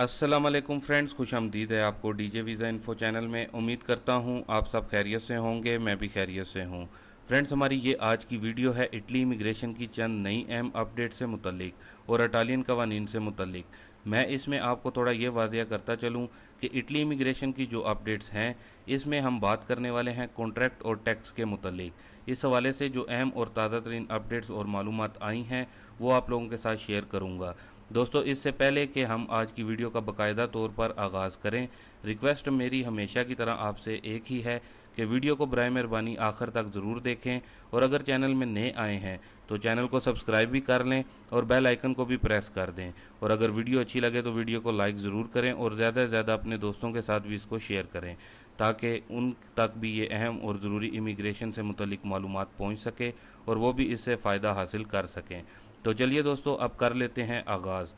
Aslam friends खुश आमदीद है आपको D J visa info channel में उम्मीद करता हूँ आप सब खैरियत से होंगे मैं भी खैरियत से हूँ फ्रेंड्स हमारी ये आज की वीडियो है इटली इमिग्रेशन की चंद नई अहम अपडेट से मुतलिक और अटालियन कवानीन से मुतलिक मैं इसमें आपको थोड़ा ये वाजिया करता चलूँ कि इटली इमिग्रेशन की जो अपडेट्स हैं इसमें हम बात करने वाले हैं कॉन्ट्रैक्ट और टैक्स के मुतलिक इस हवाले से जो अहम और ताज़ा तरीन अपडेट्स और मालूम आई हैं वो आप लोगों के साथ शेयर करूँगा दोस्तों इससे पहले कि हम आज की वीडियो का बकायदा तौर पर आगाज़ करें रिक्वेस्ट मेरी हमेशा की तरह आपसे एक ही है कि वीडियो को बर मेहरबानी आखिर तक ज़रूर देखें और अगर चैनल में नए आए हैं तो चैनल को सब्सक्राइब भी कर लें और बेल आइकन को भी प्रेस कर दें और अगर वीडियो अच्छी लगे तो वीडियो को लाइक ज़रूर करें और ज़्यादा से ज़्यादा अपने दोस्तों के साथ भी इसको शेयर करें ताकि उन तक भी ये अहम और ज़रूरी इमिग्रेशन से मुतलिक मालूम पहुँच सके और वो भी इससे फ़ायदा हासिल कर सकें तो चलिए दोस्तों अब कर लेते हैं आगाज़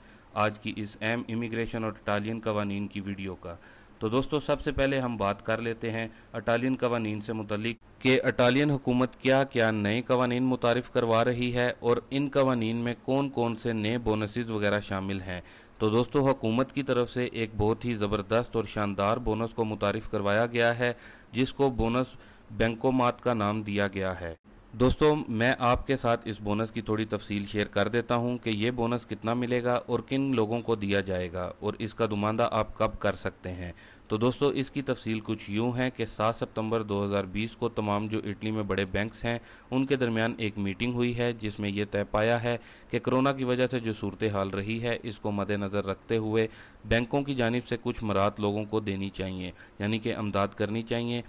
आज की इस अहम इमिग्रेशन और इटालियन कवानीन की वीडियो का तो दोस्तों सबसे पहले हम बात कर लेते हैं अटालियन कवानीन से मुतलिक कि अटालियन हुकूमत क्या क्या नए कवानीन मुतारफ़ करवा रही है और इन कवानीन में कौन कौन से नए बोनसेस वगैरह शामिल हैं तो दोस्तों हुकूमत की तरफ से एक बहुत ही ज़बरदस्त और शानदार बोनस को मुतारफ़ करवाया गया है जिसको बोनस बैंकोमात का नाम दिया गया है दोस्तों मैं आपके साथ इस बोनस की थोड़ी तफसील शेयर कर देता हूं कि ये बोनस कितना मिलेगा और किन लोगों को दिया जाएगा और इसका दुमांदा आप कब कर सकते हैं तो दोस्तों इसकी तफसील कुछ यूं है कि 7 सितंबर 2020 को तमाम जो इटली में बड़े बैंक्स हैं उनके दरमियान एक मीटिंग हुई है जिसमें यह तय पाया है कि कोरोना की वजह से जो सूरत हाल रही है इसको मद्देनज़र रखते हुए बैंकों की जानब से कुछ मरात लोगों को देनी चाहिए यानी कि अमदाद करनी चाहिए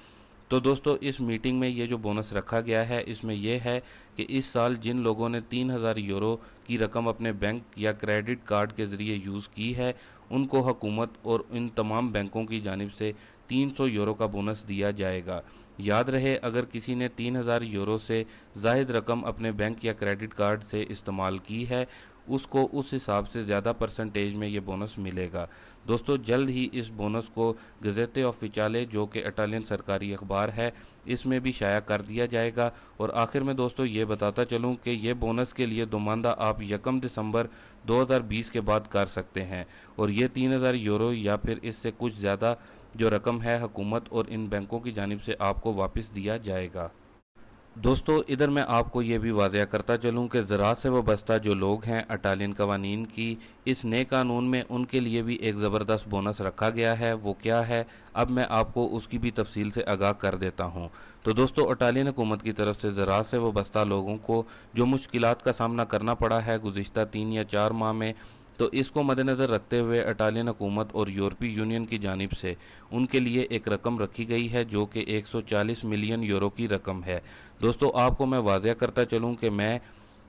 तो दोस्तों इस मीटिंग में ये जो बोनस रखा गया है इसमें यह है कि इस साल जिन लोगों ने 3000 यूरो की रकम अपने बैंक या क्रेडिट कार्ड के ज़रिए यूज़ की है उनको हुकूमत और इन तमाम बैंकों की जानब से 300 यूरो का बोनस दिया जाएगा याद रहे अगर किसी ने 3000 यूरो से जायद रकम अपने बैंक या क्रेडिट कार्ड से इस्तेमाल की है उसको उस हिसाब से ज़्यादा परसेंटेज में ये बोनस मिलेगा दोस्तों जल्द ही इस बोनस को गज़ेटे ऑफ विचाले जो कि इटालियन सरकारी अखबार है इसमें भी शाया कर दिया जाएगा और आखिर में दोस्तों ये बताता चलूँ कि यह बोनस के लिए दुमानदा आप यकम दिसंबर 2020 के बाद कर सकते हैं और ये 3000 यूरो या फिर इससे कुछ ज़्यादा जो रकम है हुकूमत और इन बैंकों की जानब से आपको वापस दिया जाएगा दोस्तों इधर मैं आपको ये भी वाजिया करता चलूँ कि ज़रात से वस्ता जो लोग हैं अटालियन कवानीन की इस नए कानून में उनके लिए भी एक ज़बरदस्त बोनस रखा गया है वो क्या है अब मैं आपको उसकी भी तफसील से आगाह कर देता हूँ तो दोस्तों अटालियन हुकूमत की तरफ से ज़रात से वस्ता लोगों को जो मुश्किल का सामना करना पड़ा है गुज्त तीन या चार माह में तो इसको मद्देनज़र रखते हुए अटालियन हुकूमत और यूरोपीय यूनियन की जानब से उनके लिए एक रकम रखी गई है जो कि 140 मिलियन यूरो की रकम है दोस्तों आपको मैं वाजिया करता चलूँ कि मैं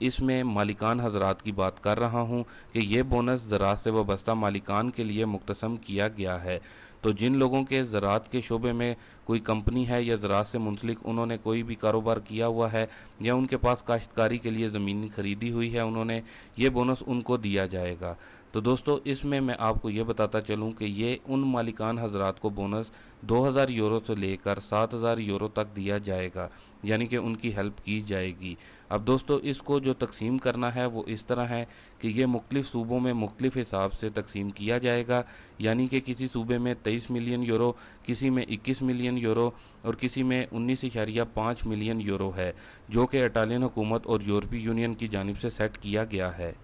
इसमें मालिकान हजरात की बात कर रहा हूँ कि यह बोनस ज़रात से वस्ता मालिकान के लिए मुख्तसम किया गया है तो जिन लोगों के ज़रात के शोबे में कोई कंपनी है या ज़रात से मुंसलिक उन्होंने कोई भी कारोबार किया हुआ है या उनके पास काश्तकारी के लिए ज़मीन खरीदी हुई है उन्होंने ये बोनस उनको दिया जाएगा तो दोस्तों इसमें मैं आपको ये बताता चलूँ कि ये उन मालिकान हजरात को बोनस 2000 यूरो से लेकर 7000 यूरो तक दिया जाएगा यानी कि उनकी हेल्प की जाएगी अब दोस्तों इसको जो तकसीम करना है वो इस तरह है कि ये मुख्तफ सूबों में मुख्तफ हिसाब से तकसीम किया जाएगा यानी कि किसी सूबे में तेईस मिलियन यूरो किसी में इक्कीस मिलियन यूरो और किसी में उन्नीस इशारिया पाँच मिलियन यूरो है जो कि इटालियन हुकूमत और यूरोपीय यूनियन की जानब से सेट किया गया है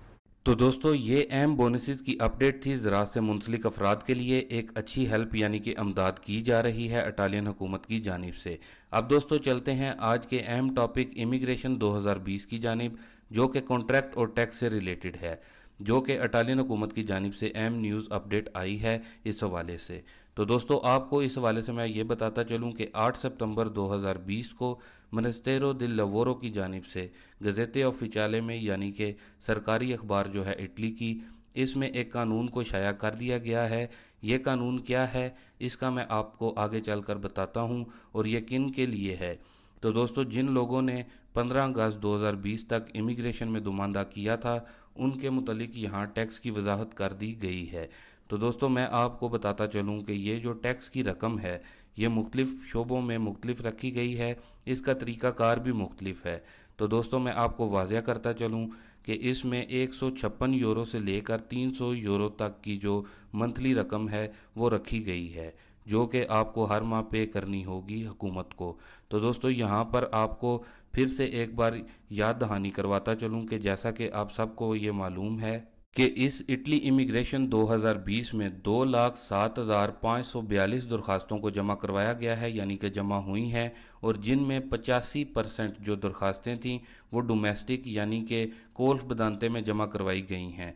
तो दोस्तों ये एम बोनसेस की अपडेट थी ज़रात से मुंसलिक अफराद के लिए एक अच्छी हेल्प यानी कि अमदाद की जा रही है अटालियन हुकूमत की जानब से अब दोस्तों चलते हैं आज के अहम टॉपिक इमिग्रेशन 2020 की जानब जो कि कॉन्ट्रैक्ट और टैक्स से रिलेटेड है जो कि अटालियन हुकूमत की जानब से अहम न्यूज़ अपडेट आई है इस हवाले से तो दोस्तों आपको इस हवाले से मैं ये बताता चलूँ कि 8 सितंबर 2020 को मनस्तेरो दिल लवोरो की जानब से गज़ेते ऑफिचाले में यानी कि सरकारी अखबार जो है इटली की इसमें एक कानून को शाया कर दिया गया है ये कानून क्या है इसका मैं आपको आगे चलकर बताता हूँ और ये किन के लिए है तो दोस्तों जिन लोगों ने 15 अगस्त 2020 तक इमिग्रेशन में दुमांदा किया था उनके मुतलिक यहाँ टैक्स की वजाहत कर दी गई है तो दोस्तों मैं आपको बताता चलूँ कि ये जो टैक्स की रकम है ये मुख्तलिफ शोबों में मुख्तलिफ रखी गई है इसका तरीक़ाकार भी मुख्तलिफ है तो दोस्तों मैं आपको वाजिया करता चलूँ कि इसमें एक सौ छप्पन यूरो से लेकर तीन सौ यूरो तक की जो मंथली रकम है वो रखी गई है जो कि आपको हर माह पे करनी होगी हुकूमत को तो दोस्तों यहाँ पर आपको फिर से एक बार याद दहानी करवाता चलूँ कि जैसा कि आप सबको ये मालूम है कि इस इटली इमिग्रेशन 2020 में दो लाख सात हज़ार पाँच सौ बयालीस दरख्वास्तों को जमा करवाया गया है यानी कि जमा हुई हैं और जिनमें पचासी परसेंट जो दरख्वास्तें थीं वो डोमेस्टिक यानी कि कोल्फ बदानते में जमा करवाई गई हैं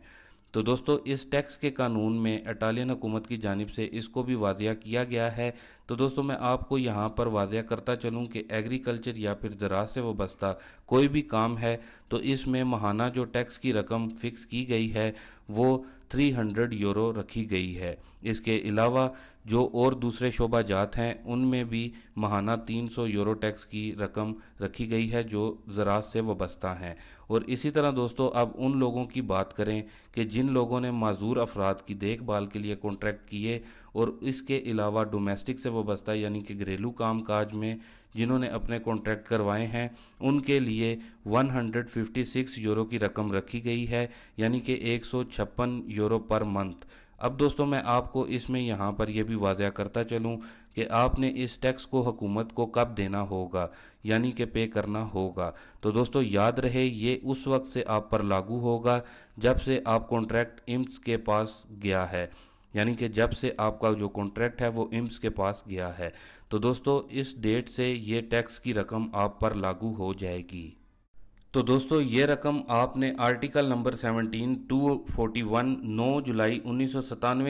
तो दोस्तों इस टैक्स के कानून में इटालियन हुकूमत की जानब से इसको भी वाजिया किया गया है तो दोस्तों मैं आपको यहाँ पर वाजिया करता चलूँ कि एग्रीकल्चर या फिर ज़रात से वस्ता कोई भी काम है तो इसमें महाना जो टैक्स की रकम फिक्स की गई है वो 300 यूरो रखी गई है इसके अलावा जो और दूसरे शोबा जात हैं उनमें भी महाना 300 यूरो टैक्स की रकम रखी गई है जो ज़रात से वस्ता हैं और इसी तरह दोस्तों अब उन लोगों की बात करें कि जिन लोगों ने माजूर अफराद की देखभाल के लिए कॉन्ट्रैक्ट किए और इसके अलावा डोमेस्टिक से वाबस्ता यानी कि घरेलू काम काज में जिन्होंने अपने कॉन्ट्रैक्ट करवाए हैं उनके लिए 156 यूरो की रकम रखी गई है यानी कि एक यूरो पर मंथ अब दोस्तों मैं आपको इसमें यहाँ पर यह भी वाजह करता चलूँ कि आपने इस टैक्स को हुकूमत को कब देना होगा यानी कि पे करना होगा तो दोस्तों याद रहे ये उस वक्त से आप पर लागू होगा जब से आप कॉन्ट्रैक्ट इम्स के पास गया है यानी कि जब से आपका जो कॉन्ट्रैक्ट है वो इम्स के पास गया है तो दोस्तों इस डेट से ये टैक्स की रकम आप पर लागू हो जाएगी तो दोस्तों ये रकम आपने आर्टिकल नंबर 17 241 नौ जुलाई उन्नीस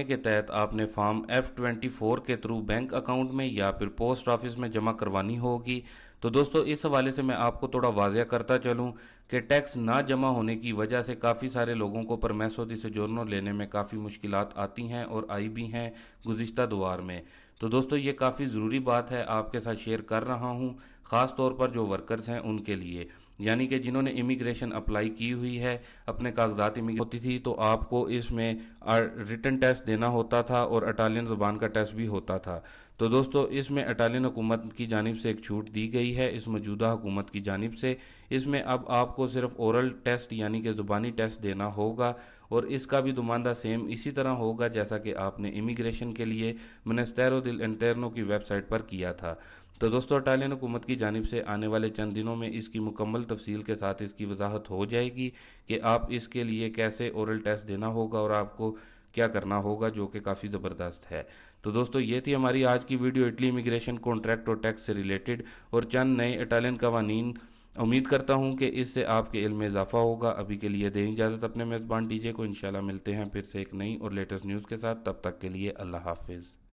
के तहत आपने फॉर्म F24 के थ्रू बैंक अकाउंट में या फिर पोस्ट ऑफिस में जमा करवानी होगी तो दोस्तों इस हवाले से मैं आपको थोड़ा वाजिया करता चलूं कि टैक्स ना जमा होने की वजह से काफ़ी सारे लोगों को परमेसो से सजोरनों लेने में काफ़ी मुश्किल आती हैं और आई भी हैं गुज्त द्वार में तो दोस्तों ये काफ़ी ज़रूरी बात है आपके साथ शेयर कर रहा हूँ ख़ास तौर पर जो वर्कर्स हैं उनके लिए यानी कि जिन्होंने इमिग्रेशन अप्लाई की हुई है अपने कागजात इमिग्रेशन होती थी तो आपको इसमें रिटर्न टेस्ट देना होता था और अटालियन ज़ुबान का टेस्ट भी होता था तो दोस्तों इसमें अटालियन हुकूमत की जानब से एक छूट दी गई है इस मौजूदा हुकूमत की जानब से इसमें अब आपको सिर्फ औरल टेस्ट यानी कि ज़ुबानी टेस्ट देना होगा और इसका भी दुमानदा सेम इसी तरह होगा जैसा कि आपने इमिग्रेशन के लिए मनस्तरों दिल इंटरनों की वेबसाइट पर किया था तो दोस्तों इटालियन हुकूमत की जानब से आने वाले चंद दिनों में इसकी मुकम्मल तफसील के साथ इसकी वजाहत हो जाएगी कि आप इसके लिए कैसे औरल टेस्ट देना होगा और आपको क्या करना होगा जो कि काफ़ी ज़बरदस्त है तो दोस्तों ये थी हमारी आज की वीडियो इटली इमिग्रेशन कॉन्ट्रैक्ट और टैक्स से रिलेटेड और चंद नए इटालियन कवानी उम्मीद करता हूँ कि इससे आपके इल्म में इजाफा होगा अभी के लिए दें इजाज़त अपने मेज़बान डीजे को इंशाल्लाह मिलते हैं फिर से एक नई और लेटेस्ट न्यूज़ के साथ तब तक के लिए अल्लाह हाफिज़